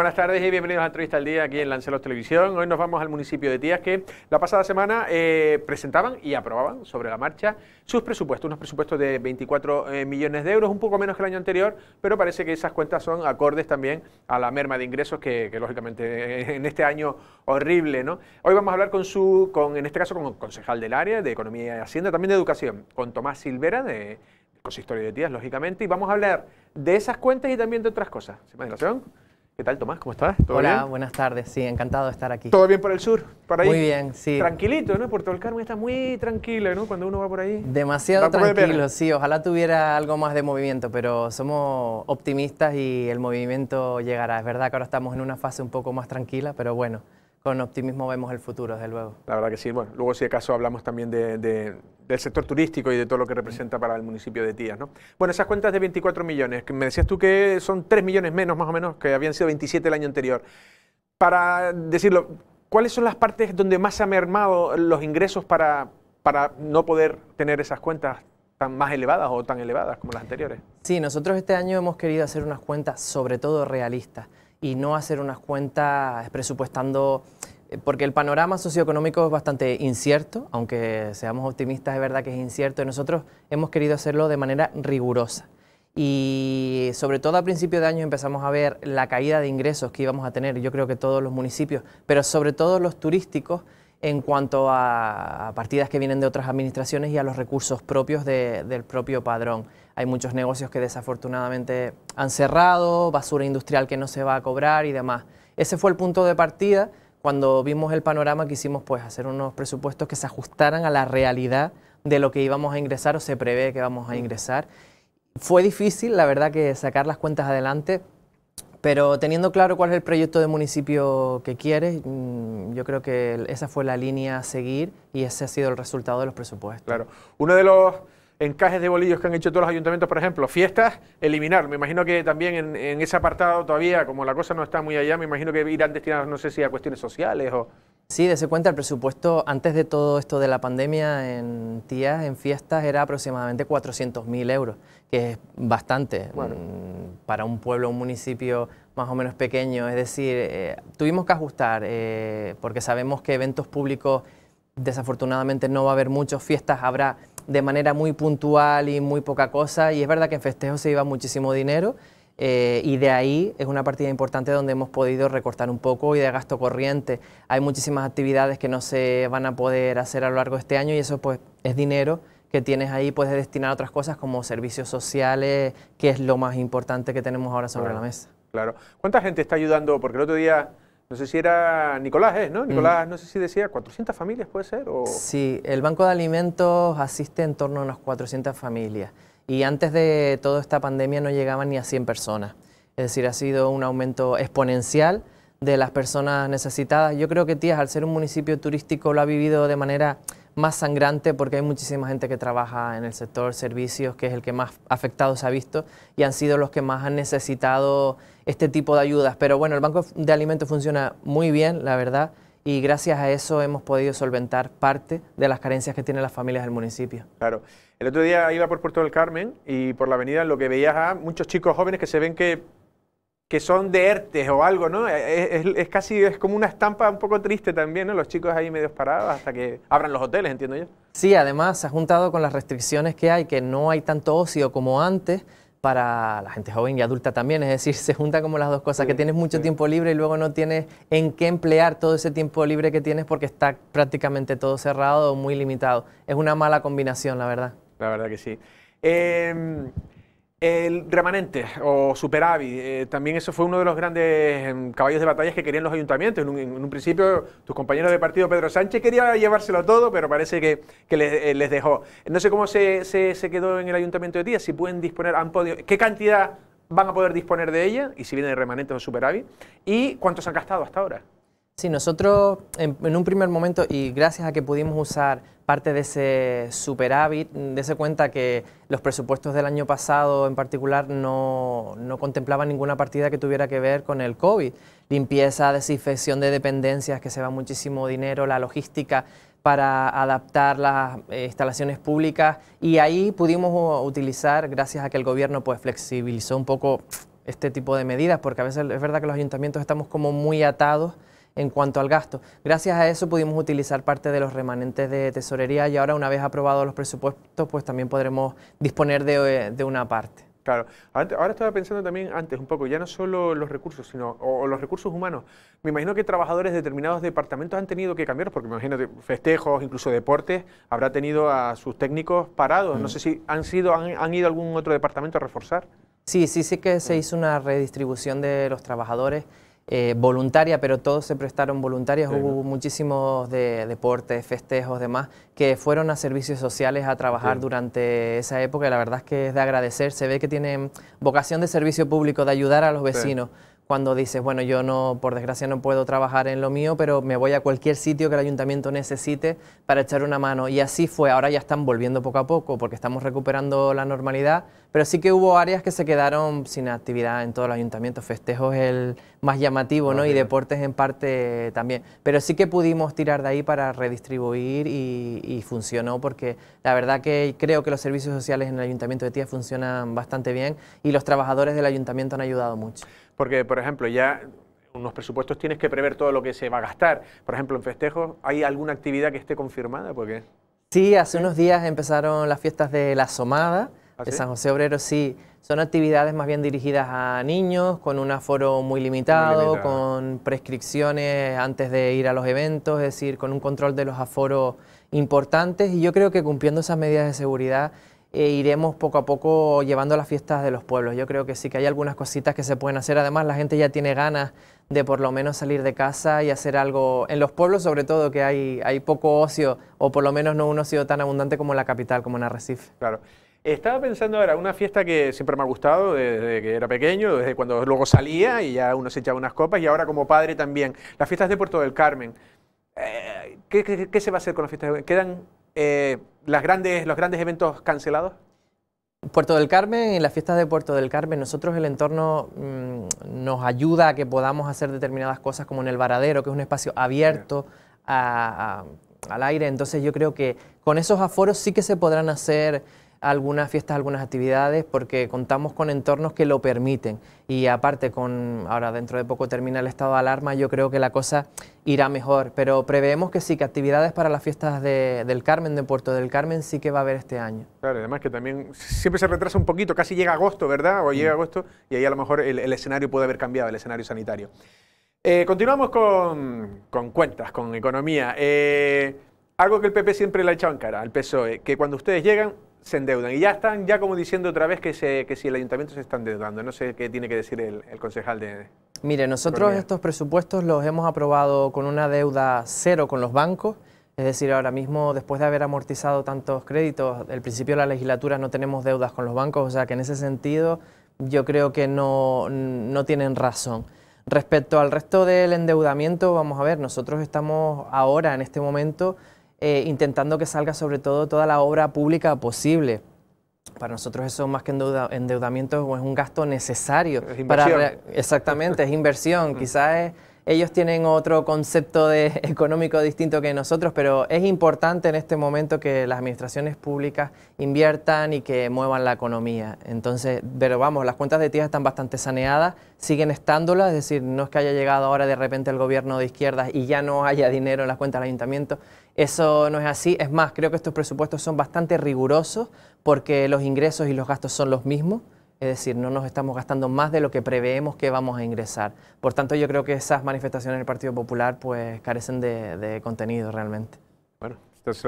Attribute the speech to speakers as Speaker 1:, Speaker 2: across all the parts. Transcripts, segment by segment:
Speaker 1: buenas tardes y bienvenidos a Entrevista al Día aquí en Lancelot Televisión. Hoy nos vamos al municipio de Tías que la pasada semana eh, presentaban y aprobaban sobre la marcha sus presupuestos, unos presupuestos de 24 eh, millones de euros, un poco menos que el año anterior, pero parece que esas cuentas son acordes también a la merma de ingresos que, lógicamente en este año horrible. ¿no? Hoy vamos a hablar con su, con, en este caso con concejal del área de Economía y Hacienda, también de Educación, con Tomás Silvera de Consistorio de Tías, lógicamente, y vamos a hablar de esas cuentas y también de otras cosas. ¿Se imaginación? ¿Qué tal, Tomás? ¿Cómo estás? Hola, buenas tardes. Sí,
Speaker 2: encantado de estar
Speaker 1: aquí. ¿Todo bien por el sur?
Speaker 2: ¿Para ahí? Muy bien, sí.
Speaker 1: Tranquilito, ¿no? Puerto del Carmen está muy tranquilo, ¿no? Cuando uno va por ahí. Demasiado tranquilo,
Speaker 2: sí. Ojalá tuviera algo más de movimiento, pero somos optimistas y el movimiento llegará. Es verdad que ahora estamos en una fase un poco más tranquila, pero bueno con optimismo vemos el futuro, desde luego.
Speaker 1: La verdad que sí. Bueno, luego si acaso hablamos también del sector turístico y de todo lo que representa para el municipio de Tías. ¿no? Bueno, esas cuentas de 24 millones, que me decías tú que son 3 millones menos más o menos, que habían sido 27 el año anterior. Para decirlo, ¿cuáles son las partes donde más se han mermado los ingresos para, para no poder tener esas cuentas tan más elevadas o tan elevadas como las anteriores?
Speaker 2: Sí, nosotros este año hemos querido hacer unas cuentas sobre todo realistas y no hacer unas cuentas presupuestando, eh, porque el panorama socioeconómico es bastante incierto, aunque seamos optimistas, es verdad que es incierto, y nosotros hemos querido hacerlo de manera rigurosa. Y sobre todo a principio de año empezamos a ver la caída de ingresos que íbamos a tener, yo creo que todos los municipios, pero sobre todo los turísticos, en cuanto a, partidas que vienen de otras administraciones y a los recursos propios del propio padrón. Hay muchos negocios que desafortunadamente han cerrado, basura industrial que no se va a cobrar y demás. Ese fue el punto de partida. Cuando vimos el panorama quisimos pues, hacer unos presupuestos que se ajustaran a la realidad de lo que íbamos a ingresar o se prevé que vamos a ingresar. Fue difícil, la verdad, que sacar las cuentas adelante pero teniendo claro cuál es el proyecto de municipio que quieres, mm, yo creo que esa fue la línea a
Speaker 1: seguir y ese ha sido el resultado de los presupuestos. Claro. Uno de los encajes de bolillos que han hecho todos los ayuntamientos, por ejemplo, fiestas, eliminar. Me imagino que también en, ese apartado todavía, como la cosa no está muy allá, me imagino que irán destinados, no sé si a cuestiones sociales o...
Speaker 2: Sí, de ese cuenta el presupuesto antes de todo esto de la pandemia en tías, en fiestas, era aproximadamente 400.000 euros, que es bastante mm, para un pueblo, un municipio más o menos pequeño. Es decir, eh, tuvimos que ajustar eh, porque sabemos que eventos públicos desafortunadamente no va a haber muchos, fiestas habrá de manera muy puntual y muy poca cosa y es verdad que en festejos se iba muchísimo dinero. Eh, y de ahí es una partida importante donde hemos podido recortar un poco y de gasto corriente. Hay muchísimas actividades que no se van a poder hacer a lo largo de este año y eso pues es dinero que tienes ahí, puedes destinar a otras cosas como servicios sociales, que es lo más importante que tenemos ahora sobre la mesa.
Speaker 1: Claro. ¿Cuánta gente está ayudando? Porque el otro día, no sé si era Nicolás, ¿no? Nicolás, mm. no sé si decía 400 familias, ¿puede ser?
Speaker 2: Sí, el Banco de Alimentos asiste en torno a unas 400 familias. Y antes de toda esta pandemia no llegaban ni a 100 personas. Es decir, ha sido un aumento exponencial de las personas necesitadas. Yo creo que Tías, al ser un municipio turístico, lo ha vivido de manera más sangrante porque hay muchísima gente que trabaja en el sector servicios, que es el que más afectado se ha visto y han sido los que más han necesitado este tipo de ayudas. Pero bueno, el Banco de Alimentos funciona muy bien, la verdad, y gracias a eso hemos podido solventar parte de las carencias que tienen las familias del municipio.
Speaker 1: Claro. El otro día iba por Puerto del Carmen y por la avenida lo que veías a muchos chicos jóvenes que se ven que, que son de ERTES o algo, ¿no? Es, casi, es como una estampa un poco triste también, ¿no? Los chicos ahí medio parados hasta que abran los hoteles, entiendo yo.
Speaker 2: Sí, además se ha juntado con las restricciones que hay, que no hay tanto ocio como antes para la gente joven y adulta también, es decir, se junta como las dos cosas, que tienes mucho tiempo libre y luego no tienes en qué emplear todo ese tiempo libre que tienes porque está prácticamente todo cerrado o muy limitado. Es una mala combinación, la verdad
Speaker 1: la verdad que sí. Em, el remanente o superávit, eh, también eso fue uno de los grandes em, caballos de batalla que querían los ayuntamientos. En un, principio, tus compañeros de partido, Pedro Sánchez, quería llevárselo todo, pero parece que, eh, les, dejó. No sé cómo se, quedó en el ayuntamiento de Tías, si pueden disponer, han podido, qué cantidad van a poder disponer de ella, y si viene de remanente o superávit, y cuántos han gastado hasta ahora.
Speaker 2: Sí, nosotros en, un primer momento, y gracias a que pudimos usar parte de ese superávit, de ese cuenta que los presupuestos del año pasado en particular no, contemplaban ninguna partida que tuviera que ver con el COVID. Limpieza, desinfección de dependencias, que se va muchísimo dinero, la logística para adaptar las eh, instalaciones públicas y ahí pudimos utilizar, gracias a que el gobierno pues flexibilizó un poco este tipo de medidas, porque a veces es verdad que los ayuntamientos estamos como muy atados en cuanto al gasto. Gracias a eso pudimos utilizar parte de los remanentes de tesorería y ahora una vez aprobados los presupuestos, pues también podremos disponer de,
Speaker 1: eh, una parte. Claro, ahora estaba pensando también antes un poco, ya no solo los recursos, sino o, los recursos humanos. Me imagino que trabajadores de determinados departamentos han tenido que cambiar, porque me imagino festejos, incluso deportes, habrá tenido a sus técnicos parados. No mm. sé si han sido, han, han ido a algún otro departamento a reforzar.
Speaker 2: Sí, sí, sí que se hizo una redistribución de los trabajadores. Eh, voluntaria, pero todos se prestaron voluntarias. Hubo muchísimos deportes, festejos, demás, que fueron a servicios sociales a trabajar durante esa época. la verdad es que es de agradecer. Se ve que tienen vocación de servicio público, de ayudar a los vecinos. Cuando dices, bueno, yo no, por desgracia no puedo trabajar en lo mío, pero me voy a cualquier sitio que el ayuntamiento necesite para echar una mano. Y así fue. Ahora ya están volviendo poco a poco porque estamos recuperando la normalidad, pero sí que hubo áreas que se quedaron sin actividad en todo el ayuntamiento. Festejos es el más llamativo, ¿no? Y deportes en parte también. Pero sí que pudimos tirar de ahí para redistribuir y, funcionó porque la verdad que creo que los servicios sociales en el ayuntamiento de Tía funcionan bastante bien y los trabajadores del ayuntamiento han ayudado mucho.
Speaker 1: Porque, por ejemplo, ya unos presupuestos tienes que prever todo lo que se va a gastar. Por ejemplo, en festejos, ¿hay alguna actividad que esté confirmada? Porque...
Speaker 2: Sí, hace unos días empezaron las fiestas de la Somada ¿Ah, San José Obrero, sí. Son actividades más bien dirigidas a niños, con un aforo muy limitado, con prescripciones antes de ir a los eventos, es decir, con un control de los aforos importantes. Y yo creo que cumpliendo esas medidas de seguridad eh, iremos poco a poco llevando las fiestas de los pueblos. Yo creo que sí que hay algunas cositas que se pueden hacer. Además, la gente ya tiene ganas de por lo menos salir de casa y hacer algo en los pueblos, sobre todo que hay, hay poco ocio, o por lo menos no un
Speaker 1: ocio tan abundante como en la capital, como en Arrecife. Claro. Estaba pensando ahora, una fiesta que siempre me ha gustado desde que era pequeño, desde cuando luego salía y ya uno se echaba unas copas y ahora como padre también. Las fiestas de Puerto del Carmen. Eh, ¿qué, se va a hacer con las fiestas? ¿Quedan eh, las grandes, los grandes eventos cancelados? Puerto
Speaker 2: del Carmen, en las fiestas de Puerto del Carmen, nosotros el entorno mm, nos ayuda a que podamos hacer determinadas cosas como en el varadero, que es un espacio abierto al aire. Entonces yo creo que con esos aforos sí que se podrán hacer algunas fiestas, algunas actividades, porque contamos con entornos que lo permiten. Y aparte, con ahora dentro de poco termina el estado de alarma, yo creo que la cosa irá mejor. Pero preveemos que sí, que actividades para las fiestas de, del Carmen, de Puerto del Carmen, sí que va a haber este año.
Speaker 1: Claro, además que también siempre se retrasa un poquito, casi llega agosto, ¿verdad? O llega mm. agosto y ahí a lo mejor el, escenario puede haber cambiado, el escenario sanitario. Eh, continuamos con, con, cuentas, con economía. Eh, algo que el PP siempre le ha echado en cara al PSOE, que cuando ustedes llegan se endeudan. Y ya están ya como diciendo otra vez que, si el ayuntamiento se está endeudando. No sé qué tiene que decir el, concejal de...
Speaker 2: Mire, nosotros estos presupuestos los hemos aprobado con una deuda cero con los bancos. Es decir, ahora mismo, después de haber amortizado tantos créditos, el principio de la legislatura no tenemos deudas con los bancos, o sea que en ese sentido yo creo que no, no tienen razón. Respecto al resto del endeudamiento, vamos a ver, nosotros estamos ahora, en este momento, eh, intentando que salga sobre todo toda la obra pública posible. Para nosotros eso más que endeudamiento es un gasto necesario. para exactamente, es inversión. Mm. Quizás es ellos tienen otro concepto de económico distinto que nosotros, pero es importante en este momento que las administraciones públicas inviertan y que muevan la economía. Entonces, pero vamos, las cuentas de tierra están bastante saneadas, siguen estándolas, es decir, no es que haya llegado ahora de repente el gobierno de izquierdas y ya no haya dinero en las cuentas del ayuntamiento. Eso no es así. Es más, creo que estos presupuestos son bastante rigurosos porque los ingresos y los gastos son los mismos. Es decir, no nos estamos gastando más de lo que preveemos que vamos a ingresar. Por tanto, yo creo que esas manifestaciones del Partido Popular pues carecen de, contenido realmente. Bueno,
Speaker 1: entonces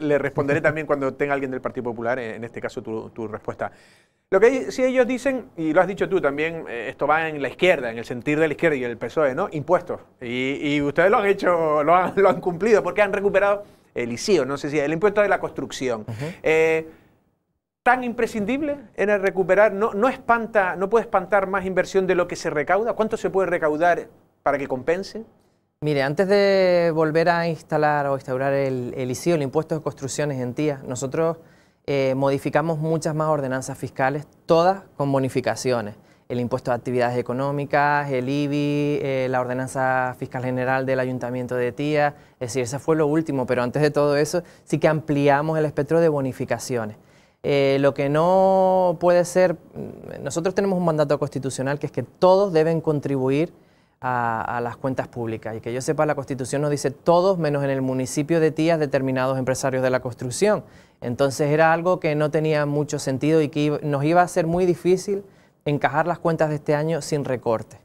Speaker 1: le, responderé también cuando tenga alguien del Partido Popular, eh, en este caso tu, respuesta. Lo que si ellos dicen, y lo has dicho tú también, eh, esto va en la izquierda, en el sentir de la izquierda y el PSOE, ¿no? Impuestos. Y, ustedes lo han hecho, lo han, cumplido, porque han recuperado el ICIO, no sé si el impuesto de la construcción tan imprescindible en el recuperar? ¿No, espanta, ¿No puede espantar más inversión de lo que se recauda? ¿Cuánto se puede recaudar para que compense?
Speaker 2: Mire, antes de volver a instalar o instaurar el, el el impuesto de construcciones en Tía, nosotros eh, modificamos muchas más ordenanzas fiscales, todas con bonificaciones. El impuesto de actividades económicas, el IBI, eh, la ordenanza fiscal general del ayuntamiento de Tía, es decir, ese fue lo último, pero antes de todo eso sí que ampliamos el espectro de bonificaciones. Eh, lo que no puede ser, nosotros tenemos un mandato constitucional que es que todos deben contribuir a, las cuentas públicas. Y que yo sepa, la Constitución nos dice todos, menos en el municipio de Tías, determinados empresarios de la construcción. Entonces era algo que no tenía mucho sentido y que nos iba a ser muy difícil encajar las cuentas de este año sin recorte.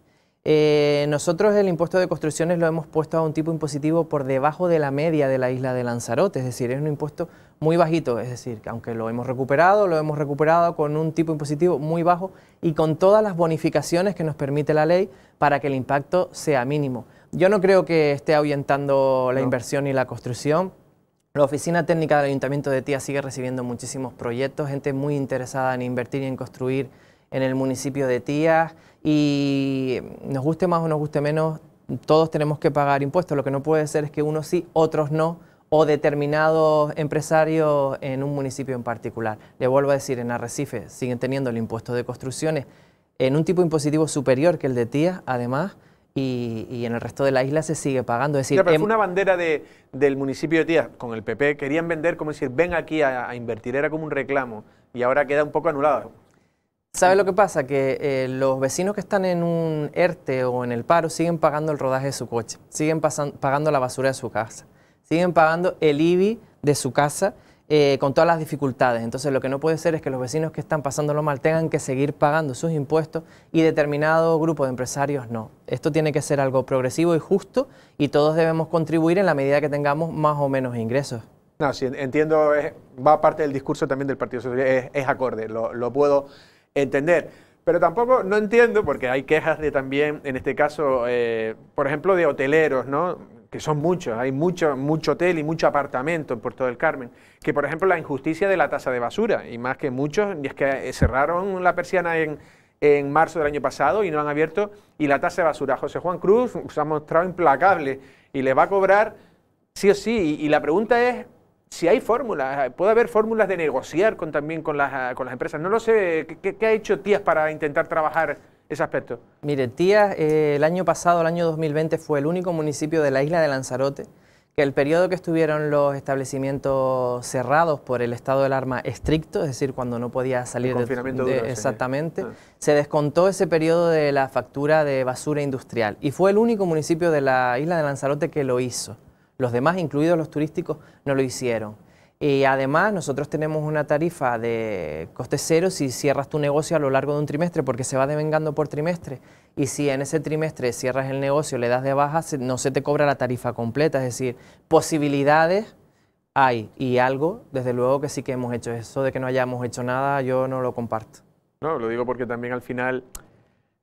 Speaker 2: Eh, nosotros el impuesto de construcciones lo hemos puesto a un tipo impositivo por debajo de la media de la isla de Lanzarote, es decir, es un impuesto muy bajito, es decir, que aunque lo hemos recuperado, lo hemos recuperado con un tipo impositivo muy bajo y con todas las bonificaciones que nos permite la ley para que el impacto sea mínimo. Yo no creo que esté ahuyentando la inversión y la construcción. La oficina técnica del Ayuntamiento de Tía sigue recibiendo muchísimos proyectos, gente muy interesada en invertir y en construir en el municipio de Tías y nos guste más o nos guste menos, todos tenemos que pagar impuestos. Lo que no puede ser es que unos sí, otros no o determinados empresarios en un municipio en particular. Le vuelvo a decir, en Arrecife siguen teniendo el impuesto de construcciones en un tipo impositivo superior que el de tías además, y, en el resto de la isla se sigue pagando. Es decir, pero fue em una
Speaker 1: bandera del municipio de Tías, con el PP. Querían vender, como decir, ven aquí a, invertir, era como un reclamo. Y ahora queda un poco anulado.
Speaker 2: ¿Sabe lo que pasa? Que eh, los vecinos que están en un ERTE o en el paro siguen pagando el rodaje de su coche, siguen pagando la basura de su casa siguen pagando el IBI de su casa eh, con todas las dificultades. Entonces lo que no puede ser es que los vecinos que están pasándolo mal tengan que seguir pagando sus impuestos y determinado grupo de empresarios no. Esto tiene que ser algo progresivo y justo y todos debemos contribuir en la medida que tengamos más o menos
Speaker 1: ingresos. No, sí, entiendo, va parte del discurso también del Partido Socialista, es, acorde, lo, puedo entender. Pero tampoco no entiendo, porque hay quejas de también, en este caso, eh, por ejemplo, de hoteleros, ¿no? que son muchos, hay mucho, mucho hotel y mucho apartamento en Puerto del Carmen, que por ejemplo la injusticia de la tasa de basura, y más que muchos, y es que eh, cerraron la persiana en, en marzo del año pasado y no han abierto, y la tasa de basura, José Juan Cruz se ha mostrado implacable y le va a cobrar sí o sí, y, y la pregunta es si hay fórmulas, eh, puede haber fórmulas de negociar con, también con las, eh, con las empresas, no lo sé, ¿qué, qué ha hecho Tías para intentar trabajar? ese aspecto? Mire, Tía, eh,
Speaker 2: el año pasado, el año 2020, fue el único municipio de la isla de Lanzarote que el periodo que estuvieron los establecimientos cerrados por el estado del arma estricto, es decir, cuando no podía salir de, exactamente, ah. se descontó ese periodo de la factura de basura industrial y fue el único municipio de la isla de Lanzarote que lo hizo. Los demás, incluidos los turísticos, no lo hicieron. Y además nosotros tenemos una tarifa de coste cero si cierras tu negocio a lo largo de un trimestre porque se va devengando por trimestre. Y si en ese trimestre cierras el negocio, le das de baja, no se te cobra la tarifa completa. Es decir, posibilidades hay y algo, desde luego que sí que hemos hecho. Eso de que no hayamos hecho nada yo no lo comparto.
Speaker 1: No, lo digo porque también al final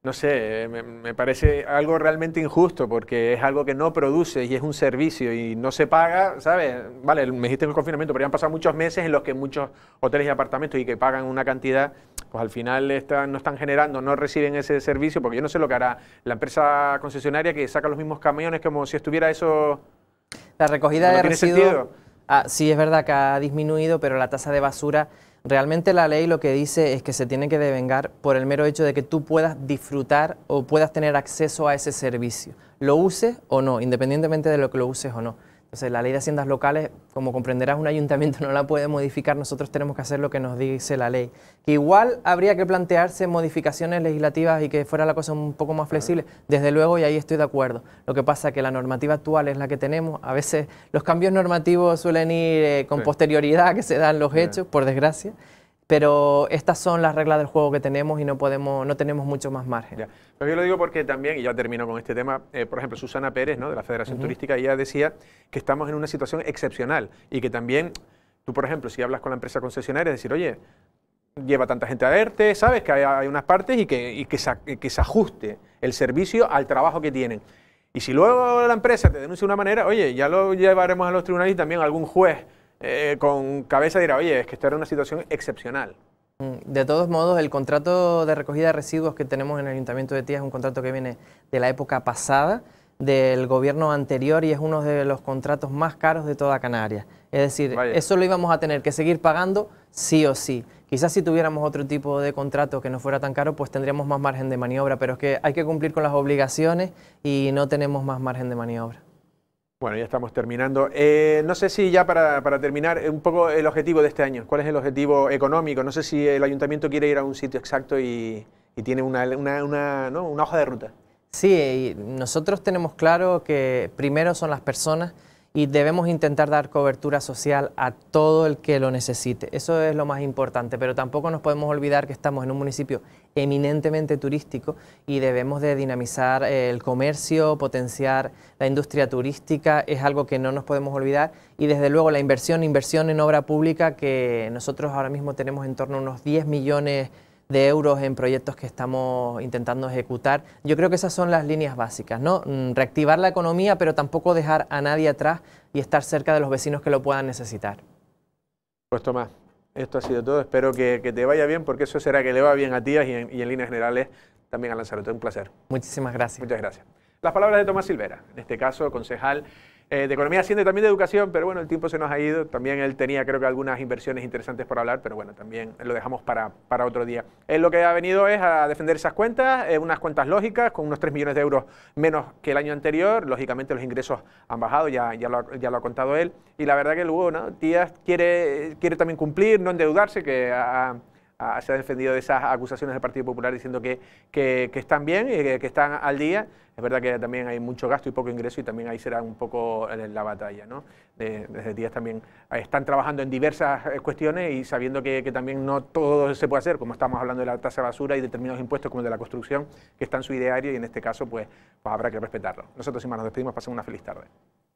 Speaker 1: no sé, me, parece algo realmente injusto porque es algo que no produce y es un servicio y no se paga, ¿sabes? Vale, me dijiste en el confinamiento, pero ya han pasado muchos meses en los que muchos hoteles y apartamentos y que pagan una cantidad, pues al final no están generando, no reciben ese servicio, porque yo no sé lo que hará la empresa concesionaria que saca los mismos camiones como si estuviera eso... La recogida de residuos...
Speaker 2: Ah, sí, es verdad que ha disminuido, pero la tasa de basura Realmente la ley lo que dice es que se tiene que devengar por el mero hecho de que tú puedas disfrutar o puedas tener acceso a ese servicio, lo uses o no, independientemente de lo que lo uses o no la ley de haciendas locales, como comprenderás, un ayuntamiento no la puede modificar, nosotros tenemos que hacer lo que nos dice la ley. Que igual habría que plantearse modificaciones legislativas y que fuera la cosa un poco más flexible, desde luego, y ahí estoy de acuerdo. Lo que pasa es que la normativa actual es la que tenemos, a veces los cambios normativos suelen ir eh, con posterioridad que se dan los hechos, por desgracia, pero estas son las reglas del juego que tenemos y no, podemos, no tenemos mucho más margen.
Speaker 1: Pues yo lo digo porque también, y ya termino con este tema, eh, por ejemplo, Susana Pérez, ¿no? de la Federación Turística, ella decía que estamos en una situación excepcional y que también, tú, por ejemplo, si hablas con la empresa concesionaria, decir, oye, lleva tanta gente a verte, sabes que hay, unas partes y, que, que, se, ajuste el servicio al trabajo que tienen. Y si luego la empresa te denuncia de una manera, oye, ya lo llevaremos a los tribunales y también algún juez eh, con cabeza dirá, oye, es que esto era una situación excepcional.
Speaker 2: Mm, de todos modos, el contrato de recogida de residuos que tenemos en el Ayuntamiento de Tía es un contrato que viene de la época pasada, del gobierno anterior y es uno de los contratos más caros de toda Canarias. Es decir, eso lo íbamos a tener que seguir pagando sí o sí. Quizás si tuviéramos otro tipo de contrato que no fuera tan caro, pues tendríamos más margen de maniobra, pero es que hay que cumplir con las obligaciones y no tenemos más margen de maniobra.
Speaker 1: Bueno, ya estamos terminando. Eh, no sé si ya para, terminar, eh, un poco el objetivo de este año. ¿Cuál es el objetivo económico? No sé si el ayuntamiento quiere ir a un sitio exacto y, tiene una, una, hoja de ruta.
Speaker 2: Sí, nosotros tenemos claro que primero son las personas y debemos intentar dar cobertura social a todo el que lo necesite. Eso es lo más importante, pero tampoco nos podemos olvidar que estamos en un municipio eminentemente turístico y debemos de dinamizar el comercio, potenciar la industria turística, es algo que no nos podemos olvidar y desde luego la inversión, inversión en obra pública que nosotros ahora mismo tenemos en torno a unos 10 millones de euros en proyectos que estamos intentando ejecutar. Yo creo que esas son las líneas básicas, ¿no? Mm, reactivar la economía, pero tampoco dejar a nadie atrás y estar cerca de los vecinos que lo puedan necesitar.
Speaker 1: Pues Tomás, esto ha sido todo. Espero que, que, te vaya bien, porque eso será que le va bien a ti y y en líneas generales también a Lanzarote. Un placer. Muchísimas gracias. Muchas gracias. Las palabras de Tomás Silvera, en este caso concejal eh, de economía, haciendo también de educación, pero bueno, el tiempo se nos ha ido. También él tenía, creo que, algunas inversiones interesantes por hablar, pero bueno, también lo dejamos para, otro día. Él lo que ha venido es a defender esas cuentas, eh, unas cuentas lógicas, con unos 3 millones de euros menos que el año anterior. Lógicamente, los ingresos han bajado, ya, ya, lo, ha, contado él. Y la verdad que luego, ¿no? Tías quiere, quiere también cumplir, no endeudarse, que ha se ha defendido de esas acusaciones del Partido Popular diciendo que, están bien y eh, que, están al día. Es verdad que también hay mucho gasto y poco ingreso y también ahí será un poco la batalla. ¿no? desde días también eh, están trabajando en diversas eh, cuestiones y sabiendo que, también no todo se puede hacer, como estamos hablando de la tasa de basura y determinados impuestos como el de la construcción, que están en su ideario y en este caso pues, pues habrá que respetarlo. Nosotros, sin nos despedimos, pasen una feliz tarde.